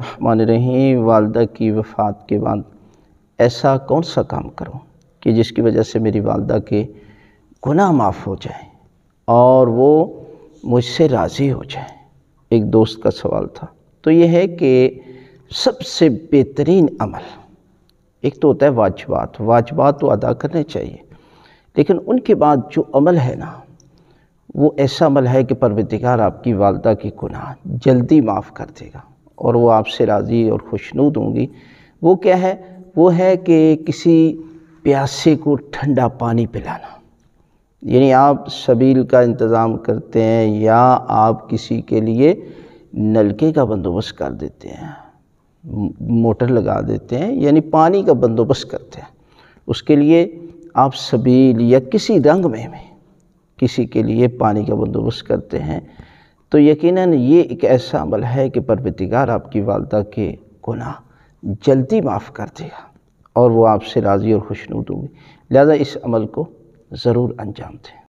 रहमान रहीम वालदा की वफ़ात के बाद ऐसा कौन सा काम करूं कि जिसकी वजह से मेरी वालदा के गुनाह माफ़ हो जाए और वो मुझसे राज़ी हो जाए एक दोस्त का सवाल था तो ये है कि सबसे बेहतरीन अमल एक तो होता है वाजबात वाजबात तो अदा करने चाहिए लेकिन उनके बाद जो अमल है ना वो ऐसा अमल है कि परवतिकार आपकी वालदा के गुनाह जल्दी माफ़ कर देगा और वो आपसे राज़ी और खुशनूद होंगी वो क्या है वो है कि किसी प्यासे को ठंडा पानी पिलाना यानी आप सबील का इंतज़ाम करते हैं या आप किसी के लिए नलके का बंदोबस्त कर देते हैं मोटर लगा देते हैं यानी पानी का बंदोबस्त करते हैं उसके लिए आप सबील या किसी रंग में, में किसी के लिए पानी का बंदोबस्त करते हैं तो यकीनन ये एक ऐसा अमल है कि परवतिकार आपकी वालदा के गुनाह जल्दी माफ़ कर देगा और वो आपसे राज़ी और खुशनूद होंगी लिहाजा इस अमल को ज़रूर अंजाम दें